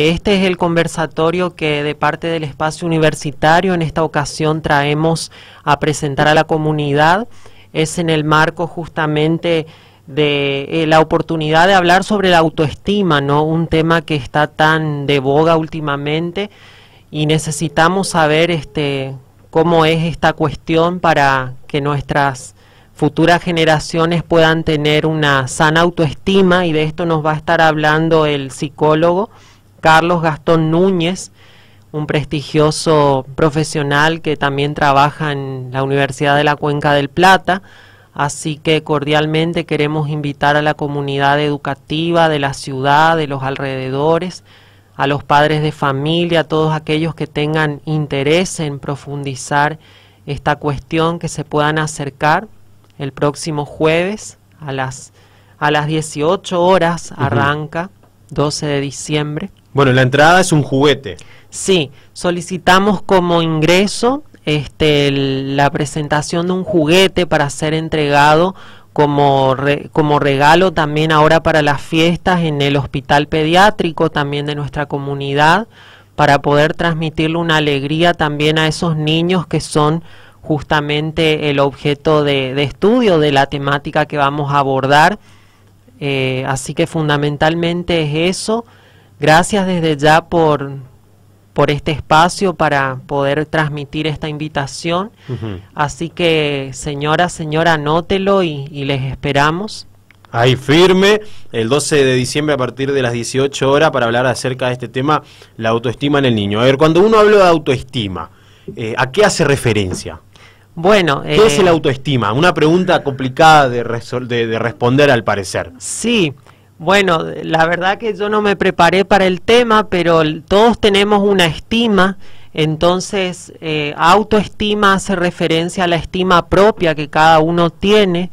Este es el conversatorio que de parte del espacio universitario en esta ocasión traemos a presentar a la comunidad. Es en el marco justamente de eh, la oportunidad de hablar sobre la autoestima, ¿no? Un tema que está tan de boga últimamente y necesitamos saber este, cómo es esta cuestión para que nuestras futuras generaciones puedan tener una sana autoestima y de esto nos va a estar hablando el psicólogo Carlos Gastón Núñez, un prestigioso profesional que también trabaja en la Universidad de la Cuenca del Plata. Así que cordialmente queremos invitar a la comunidad educativa de la ciudad, de los alrededores, a los padres de familia, a todos aquellos que tengan interés en profundizar esta cuestión, que se puedan acercar el próximo jueves a las, a las 18 horas, arranca, 12 de diciembre. Bueno, la entrada es un juguete. Sí, solicitamos como ingreso este, la presentación de un juguete para ser entregado como, como regalo también ahora para las fiestas en el hospital pediátrico también de nuestra comunidad, para poder transmitirle una alegría también a esos niños que son justamente el objeto de, estudio de la temática que vamos a abordar. Eh, así que fundamentalmente es eso. Gracias desde ya por, por este espacio para poder transmitir esta invitación. Así que, señora, señora, anótelo y, les esperamos. Ahí firme, el 12 de diciembre a partir de las 18 horas para hablar acerca de este tema, la autoestima en el niño. A ver, cuando uno habla de autoestima, eh, ¿a qué hace referencia? Bueno, ¿qué es eh, la autoestima? Una pregunta complicada de, de, de responder al parecer. Sí, bueno, la verdad que yo no me preparé para el tema, pero todos tenemos una estima, entonces eh, autoestima hace referencia a la estima propia que cada uno tiene,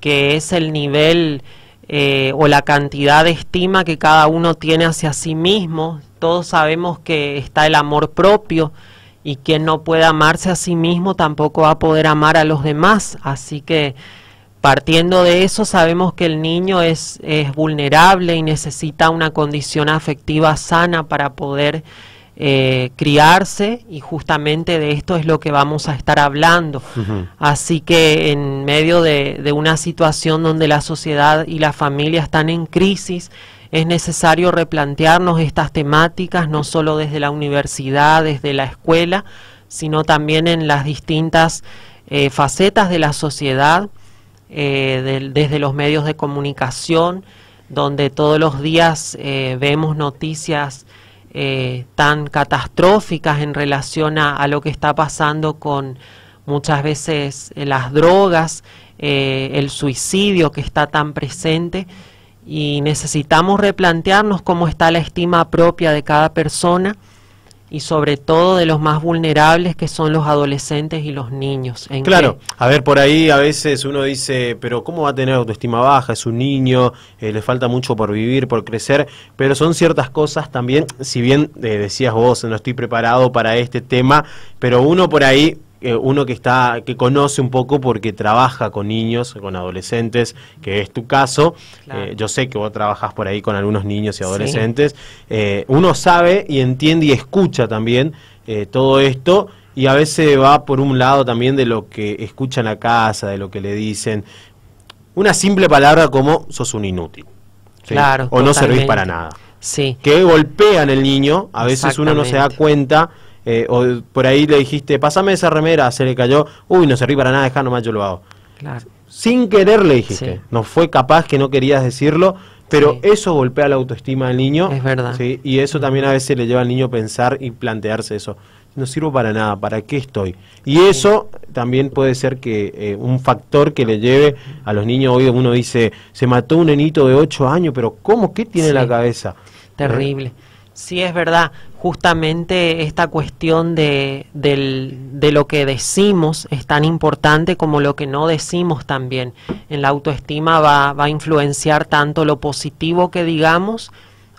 que es el nivel eh, o la cantidad de estima que cada uno tiene hacia sí mismo. Todos sabemos que está el amor propio y quien no puede amarse a sí mismo tampoco va a poder amar a los demás, así que partiendo de eso sabemos que el niño es, vulnerable y necesita una condición afectiva sana para poder eh, criarse y justamente de esto es lo que vamos a estar hablando. Así que en medio de, una situación donde la sociedad y la familia están en crisis, es necesario replantearnos estas temáticas, no solo desde la universidad, desde la escuela, sino también en las distintas eh, facetas de la sociedad eh, desde los medios de comunicación, donde todos los días eh, vemos noticias eh, tan catastróficas en relación a, lo que está pasando con muchas veces las drogas, el suicidio que está tan presente y necesitamos replantearnos cómo está la estima propia de cada persona y sobre todo de los más vulnerables que son los adolescentes y los niños. claro, a ver, por ahí a veces uno dice, pero ¿cómo va a tener autoestima baja? Es un niño, eh, le falta mucho por vivir, por crecer, pero son ciertas cosas también, si bien eh, decías vos, no estoy preparado para este tema, pero uno por ahí eh, uno que está que conoce un poco porque trabaja con niños, con adolescentes, que es tu caso. Eh, yo sé que vos trabajás por ahí con algunos niños y adolescentes. Eh, uno sabe y entiende y escucha también todo esto y a veces va por un lado también de lo que escuchan la casa, de lo que le dicen. Una simple palabra como sos un inútil. Claro, o no servís para nada. Sí. Que golpean el niño, a veces uno no se da cuenta eh, o por ahí le dijiste, pásame esa remera, se le cayó, uy, no serví para nada, deja nomás yo lo hago. Sin querer le dijiste, no fue capaz que no querías decirlo, pero eso golpea la autoestima del niño. Es verdad. Y eso también a veces le lleva al niño a pensar y plantearse eso. No sirvo para nada, ¿para qué estoy? Y eso también puede ser que eh, un factor que le lleve a los niños hoy, uno dice, se mató un nenito de 8 años, pero ¿cómo? ¿Qué tiene la cabeza? Terrible. Eh, Sí, es verdad. Justamente esta cuestión de, lo que decimos es tan importante como lo que no decimos también. En la autoestima va, a influenciar tanto lo positivo que digamos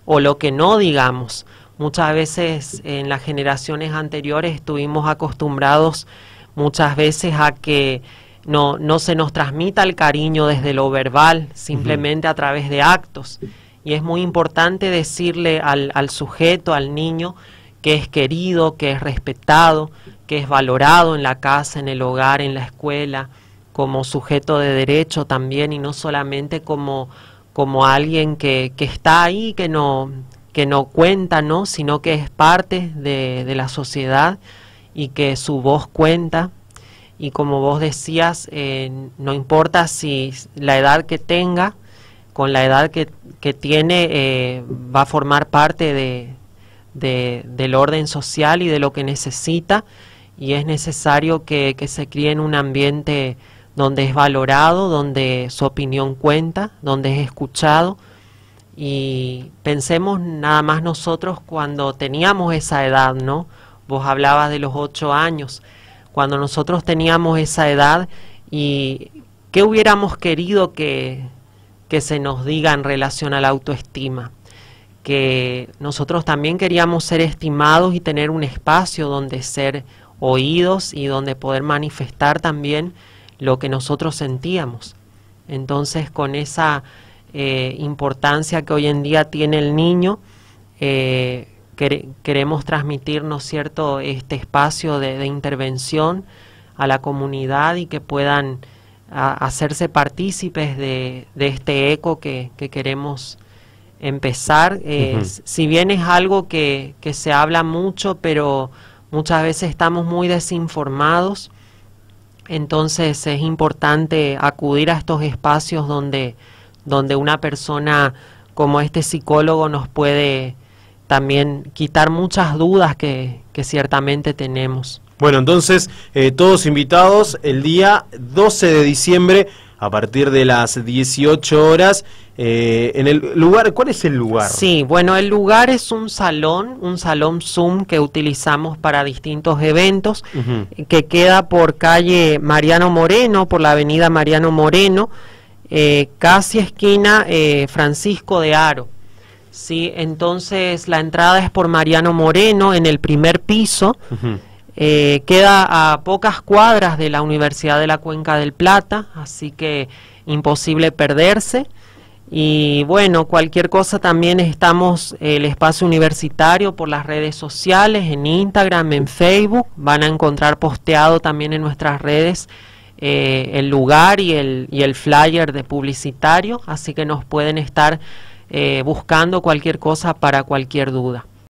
o lo que no digamos. Muchas veces en las generaciones anteriores estuvimos acostumbrados muchas veces a que no, se nos transmita el cariño desde lo verbal, simplemente a través de actos y es muy importante decirle al, sujeto, al niño, que es querido, que es respetado, que es valorado en la casa, en el hogar, en la escuela, como sujeto de derecho también y no solamente como, como alguien que, que está ahí, que no, que no cuenta, ¿no? sino que es parte de, de, la sociedad y que su voz cuenta. Y como vos decías, eh, no importa si la edad que tenga, con la edad que, tiene eh, va a formar parte del orden social y de lo que necesita y es necesario que, que, se críe en un ambiente donde es valorado, donde su opinión cuenta, donde es escuchado y pensemos nada más nosotros cuando teníamos esa edad, ¿no? Vos hablabas de los ocho años, cuando nosotros teníamos esa edad y qué hubiéramos querido que, que se nos diga en relación a la autoestima, que nosotros también queríamos ser estimados y tener un espacio donde ser oídos y donde poder manifestar también lo que nosotros sentíamos. Entonces, con esa eh, importancia que hoy en día tiene el niño, eh, queremos transmitirnos cierto este espacio de intervención a la comunidad y que puedan hacerse partícipes de, este eco que, queremos empezar. Eh, si bien es algo que, que, se habla mucho, pero muchas veces estamos muy desinformados, entonces es importante acudir a estos espacios donde, donde una persona como este psicólogo nos puede también quitar muchas dudas que, ciertamente tenemos. Bueno, entonces, eh, todos invitados el día 12 de diciembre a partir de las 18 horas. Eh, en el lugar, ¿cuál es el lugar? Sí, bueno, el lugar es un salón, un salón Zoom que utilizamos para distintos eventos, que queda por calle Mariano Moreno, por la avenida Mariano Moreno, eh, casi esquina Francisco de Aro. Sí, entonces la entrada es por Mariano Moreno en el primer piso. Eh, queda a pocas cuadras de la Universidad de la Cuenca del Plata, así que imposible perderse. Y bueno, cualquier cosa también estamos el espacio universitario por las redes sociales, en Instagram, en Facebook. Van a encontrar posteado también en nuestras redes eh, el lugar y el, y el flyer de publicitario, así que nos pueden estar eh, buscando cualquier cosa para cualquier duda.